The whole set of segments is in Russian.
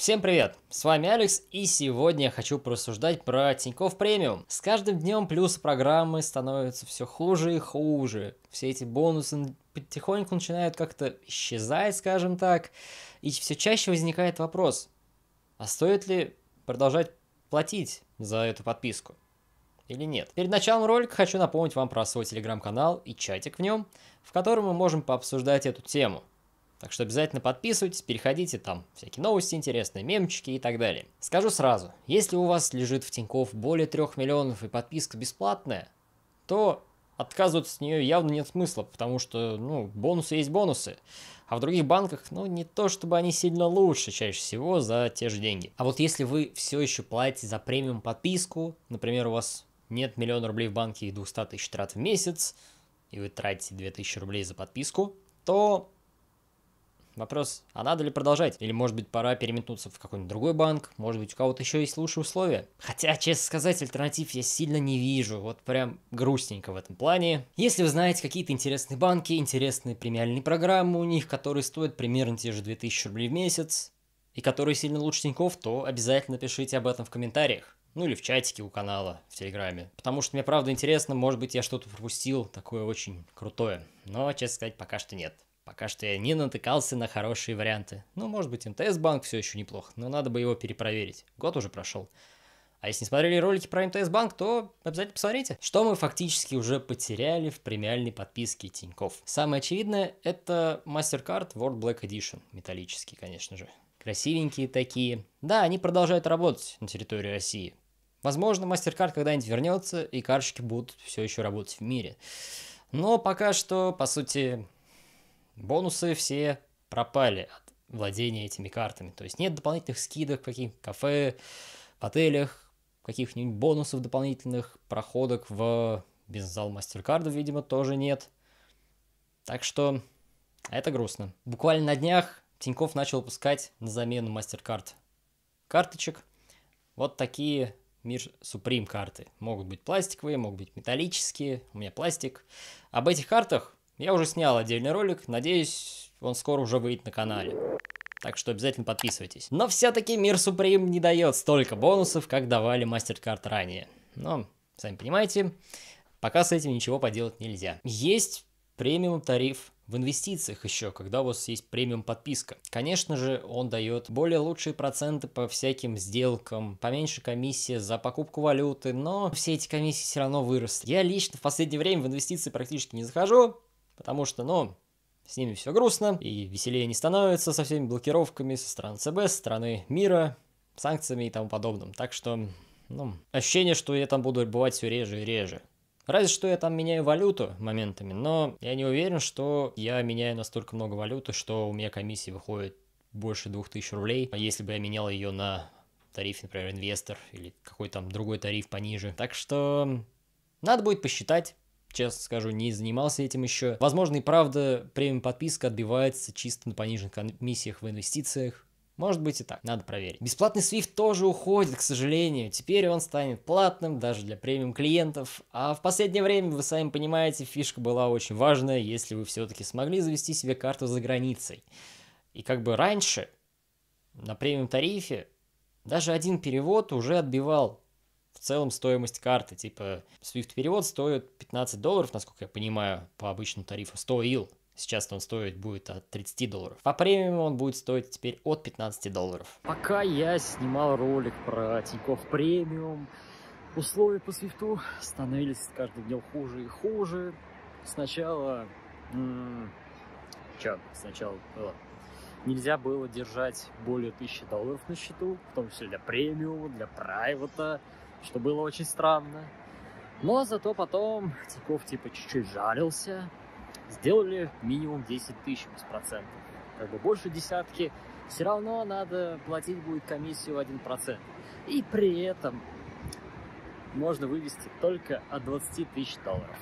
Всем привет! С вами Алекс, и сегодня я хочу порассуждать про Тинькофф Премиум. С каждым днем плюс программы становятся все хуже и хуже. Все эти бонусы потихоньку начинают как-то исчезать, скажем так, и все чаще возникает вопрос, а стоит ли продолжать платить за эту подписку? или нет. Перед началом ролика хочу напомнить вам про свой телеграм-канал и чатик в нем, в котором мы можем пообсуждать эту тему. Так что обязательно подписывайтесь, переходите, там всякие новости интересные, мемчики и так далее. Скажу сразу, если у вас лежит в Тинькофф более 3 миллионов и подписка бесплатная, то отказываться от нее явно нет смысла, потому что, ну, бонусы есть бонусы. А в других банках, ну, не то чтобы они сильно лучше чаще всего за те же деньги. А вот если вы все еще платите за премиум подписку, например, у вас нет миллиона рублей в банке и 200 тысяч трат в месяц, и вы тратите 2000 рублей за подписку, то Вопрос, а надо ли продолжать? Или, может быть, пора переметнуться в какой-нибудь другой банк? Может быть, у кого-то еще есть лучшие условия? Хотя, честно сказать, альтернатив я сильно не вижу. Вот прям грустненько в этом плане. Если вы знаете какие-то интересные банки, интересные премиальные программы у них, которые стоят примерно те же 2000 рублей в месяц, и которые сильно лучше Тинькофф, то обязательно пишите об этом в комментариях. Ну или в чатике у канала, в Телеграме. Потому что мне правда интересно, может быть, я что-то пропустил такое очень крутое. Но, честно сказать, пока что нет. Пока что я не натыкался на хорошие варианты. Ну, может быть, МТС-банк все еще неплох, но надо бы его перепроверить. Год уже прошел. А если не смотрели ролики про МТС-банк, то обязательно посмотрите. Что мы фактически уже потеряли в премиальной подписке Тиньков. Самое очевидное – это MasterCard World Black Edition. Металлический, конечно же. Красивенькие такие. Да, они продолжают работать на территории России. Возможно, MasterCard когда-нибудь вернется, и карточки будут все еще работать в мире. Но пока что, по сути, Бонусы все пропали от владения этими картами. То есть нет дополнительных скидок в каких-нибудь кафе, в отелях, каких-нибудь бонусов дополнительных, проходок в бизнес-зал мастер-карда, видимо, тоже нет. Так что это грустно. Буквально на днях Тиньков начал пускать на замену MasterCard карточек. Вот такие Мир Supreme карты. Могут быть пластиковые, могут быть металлические. У меня пластик. Об этих картах я уже снял отдельный ролик, надеюсь, он скоро уже выйдет на канале. Так что обязательно подписывайтесь. Но все-таки мир суприм не дает столько бонусов, как давали MasterCard ранее. Но, сами понимаете, пока с этим ничего поделать нельзя. Есть премиум тариф в инвестициях еще, когда у вас есть премиум подписка. Конечно же, он дает более лучшие проценты по всяким сделкам, поменьше комиссии за покупку валюты, но все эти комиссии все равно вырастут. Я лично в последнее время в инвестиции практически не захожу, Потому что, ну, с ними все грустно, и веселее не становится со всеми блокировками со стороны ЦБ, со стороны мира, санкциями и тому подобным. Так что, ну, ощущение, что я там буду бывать все реже и реже. Разве что я там меняю валюту моментами, но я не уверен, что я меняю настолько много валюты, что у меня комиссия выходит больше 2000 рублей. А если бы я менял ее на тариф, например, инвестор или какой то там другой тариф пониже. Так что надо будет посчитать, честно скажу, не занимался этим еще. Возможно, и правда, премиум подписка отбивается чисто на пониженных комиссиях в инвестициях. Может быть и так, надо проверить. Бесплатный Swift тоже уходит, к сожалению. Теперь он станет платным даже для премиум клиентов. А в последнее время, вы сами понимаете, фишка была очень важная, если вы все-таки смогли завести себе карту за границей. И как бы раньше на премиум тарифе даже один перевод уже отбивал в целом стоимость карты. Типа Swift перевод стоит 15 долларов, насколько я понимаю, по обычному тарифу, стоил. Сейчас он стоит будет от 30 долларов. По а премиуму он будет стоить теперь от 15 долларов. Пока я снимал ролик про Тинькофф премиум, условия по свифту становились каждый день хуже и хуже. Сначала... М- Чё? Сначала было... Нельзя было держать более 1000 долларов на счету, в том числе для премиума, для прайвата что было очень странно. Но зато потом Тинькофф типа чуть-чуть жарился, сделали минимум 10 тысяч без процентов. Как бы больше десятки, все равно надо платить будет комиссию 1%. И при этом можно вывести только от 20 тысяч долларов.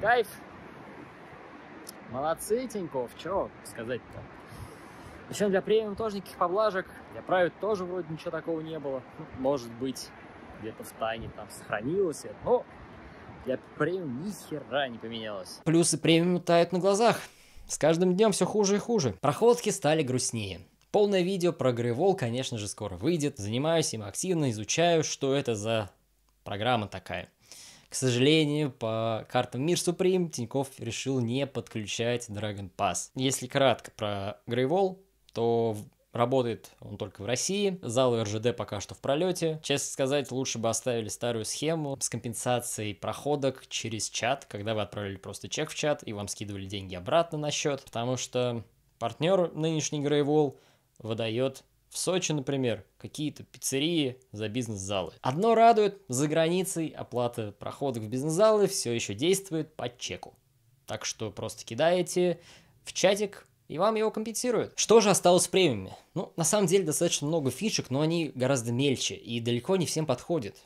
Кайф! Молодцы, Тиньков, чего сказать-то? Причем для премиум тоже никаких поблажек, для правит тоже вроде ничего такого не было. Ну, может быть где-то в тайне там сохранилось, но для премиум ни хера не поменялось. Плюсы премиум тают на глазах. С каждым днем все хуже и хуже. Проходки стали грустнее. Полное видео про Грейвол, конечно же, скоро выйдет. Занимаюсь им активно, изучаю, что это за программа такая. К сожалению, по картам Мир Суприм Тиньков решил не подключать Dragon Pass. Если кратко про Грейвол, то Работает он только в России, залы РЖД пока что в пролете. Честно сказать, лучше бы оставили старую схему с компенсацией проходок через чат, когда вы отправляли просто чек в чат и вам скидывали деньги обратно на счет, потому что партнер нынешний Грейвол выдает в Сочи, например, какие-то пиццерии за бизнес-залы. Одно радует, за границей оплата проходок в бизнес-залы все еще действует по чеку. Так что просто кидаете в чатик, и вам его компенсируют. Что же осталось с премиями? Ну, на самом деле достаточно много фишек, но они гораздо мельче и далеко не всем подходят.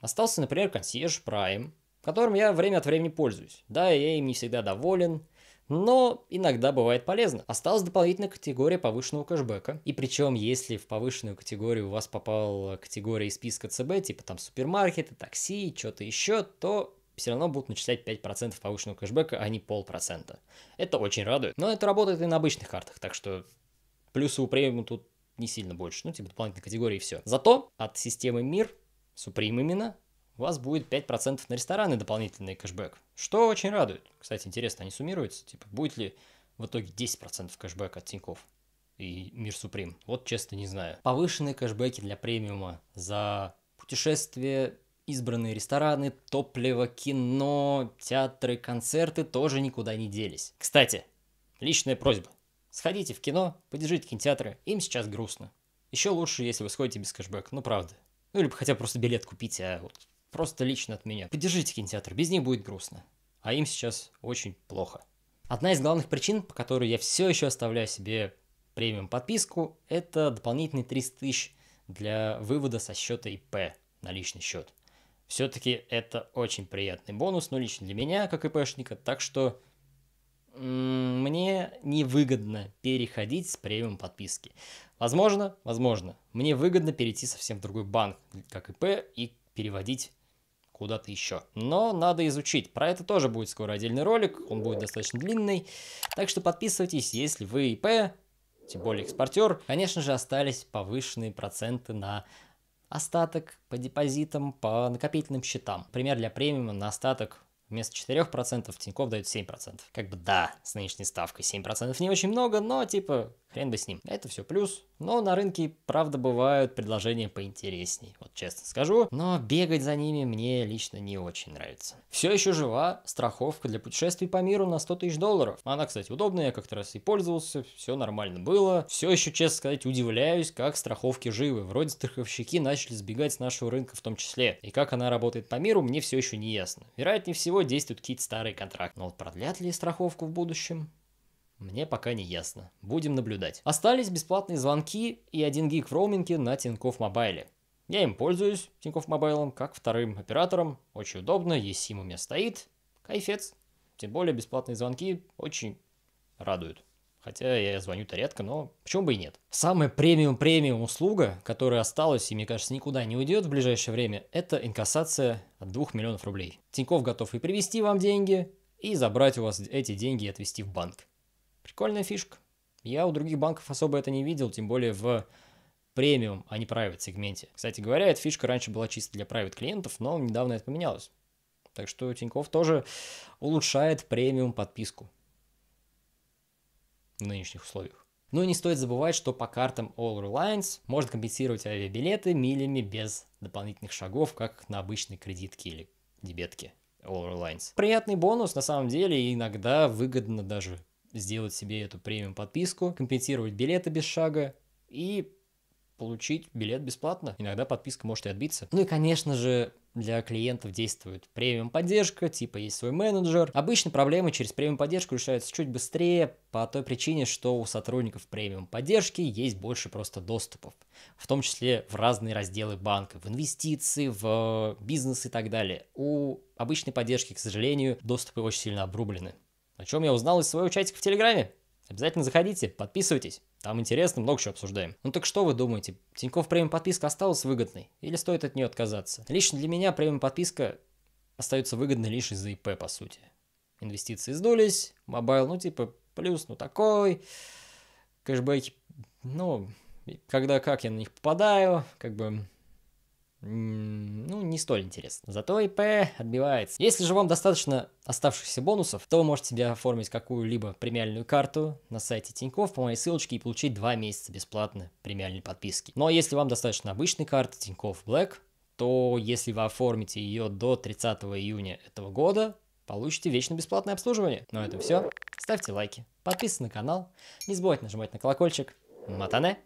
Остался, например, консьерж Prime, которым я время от времени пользуюсь. Да, я им не всегда доволен, но иногда бывает полезно. Осталась дополнительная категория повышенного кэшбэка. И причем, если в повышенную категорию у вас попала категория из списка ЦБ, типа там супермаркеты, такси, что-то еще, то все равно будут начислять 5% повышенного кэшбэка, а не полпроцента. Это очень радует. Но это работает и на обычных картах, так что плюсы у премиума тут не сильно больше. Ну, типа дополнительной категории и все. Зато от системы МИР, Supreme именно, у вас будет 5% на рестораны дополнительный кэшбэк, что очень радует. Кстати, интересно, они суммируются? Типа, будет ли в итоге 10% кэшбэка от Тинькофф и Мир Суприм? Вот честно не знаю. Повышенные кэшбэки для премиума за путешествие избранные рестораны, топливо, кино, театры, концерты тоже никуда не делись. Кстати, личная просьба. Сходите в кино, поддержите кинотеатры, им сейчас грустно. Еще лучше, если вы сходите без кэшбэка, ну правда. Ну или хотя просто билет купите, а вот просто лично от меня. Поддержите кинотеатр, без них будет грустно. А им сейчас очень плохо. Одна из главных причин, по которой я все еще оставляю себе премиум подписку, это дополнительные 300 тысяч для вывода со счета ИП на личный счет все-таки это очень приятный бонус, но лично для меня, как ИПшника, так что мне невыгодно переходить с премиум подписки. Возможно, возможно, мне выгодно перейти совсем в другой банк, как ИП, и переводить куда-то еще. Но надо изучить. Про это тоже будет скоро отдельный ролик, он будет достаточно длинный. Так что подписывайтесь, если вы ИП, тем более экспортер. Конечно же, остались повышенные проценты на остаток по депозитам, по накопительным счетам. Пример для премиума на остаток вместо 4% Тинькофф дает 7%. Как бы да, с нынешней ставкой 7% не очень много, но типа Хрен бы с ним. Это все плюс. Но на рынке, правда, бывают предложения поинтересней, вот честно скажу. Но бегать за ними мне лично не очень нравится. Все еще жива страховка для путешествий по миру на 100 тысяч долларов. Она, кстати, удобная, я как-то раз и пользовался, все нормально было. Все еще, честно сказать, удивляюсь, как страховки живы. Вроде страховщики начали сбегать с нашего рынка в том числе. И как она работает по миру, мне все еще не ясно. Вероятнее всего, действуют какие-то старые контракты. Но вот продлят ли страховку в будущем? Мне пока не ясно. Будем наблюдать. Остались бесплатные звонки и один гиг в роуминге на Тинькофф Мобайле. Я им пользуюсь, Тинькофф Мобайлом, как вторым оператором. Очень удобно, eSIM у меня стоит. Кайфец. Тем более бесплатные звонки очень радуют. Хотя я звоню-то редко, но почему бы и нет. Самая премиум-премиум услуга, которая осталась и, мне кажется, никуда не уйдет в ближайшее время, это инкассация от 2 миллионов рублей. Тиньков готов и привести вам деньги, и забрать у вас эти деньги и отвести в банк. Прикольная фишка. Я у других банков особо это не видел, тем более в премиум, а не private сегменте. Кстати говоря, эта фишка раньше была чисто для private клиентов, но недавно это поменялось. Так что Тиньков тоже улучшает премиум подписку в нынешних условиях. Ну и не стоит забывать, что по картам All Reliance можно компенсировать авиабилеты милями без дополнительных шагов, как на обычной кредитке или дебетке All Reliance. Приятный бонус, на самом деле, иногда выгодно даже сделать себе эту премиум подписку, компенсировать билеты без шага и получить билет бесплатно. Иногда подписка может и отбиться. Ну и, конечно же, для клиентов действует премиум поддержка, типа есть свой менеджер. Обычно проблемы через премиум поддержку решаются чуть быстрее по той причине, что у сотрудников премиум поддержки есть больше просто доступов, в том числе в разные разделы банка, в инвестиции, в э, бизнес и так далее. У обычной поддержки, к сожалению, доступы очень сильно обрублены о чем я узнал из своего чатика в Телеграме. Обязательно заходите, подписывайтесь. Там интересно, много чего обсуждаем. Ну так что вы думаете, Тинькофф премиум подписка осталась выгодной? Или стоит от нее отказаться? Лично для меня премиум подписка остается выгодной лишь из-за ИП, по сути. Инвестиции сдулись, мобайл, ну типа плюс, ну такой. Кэшбэки, ну, когда как я на них попадаю, как бы ну, не столь интересно. Зато ИП отбивается. Если же вам достаточно оставшихся бонусов, то вы можете себе оформить какую-либо премиальную карту на сайте Тиньков по моей ссылочке и получить 2 месяца бесплатно премиальной подписки. Но ну, а если вам достаточно обычной карты Тиньков Black, то если вы оформите ее до 30 июня этого года, получите вечно бесплатное обслуживание. Ну это все. Ставьте лайки, подписывайтесь на канал, не забывайте нажимать на колокольчик. Матане!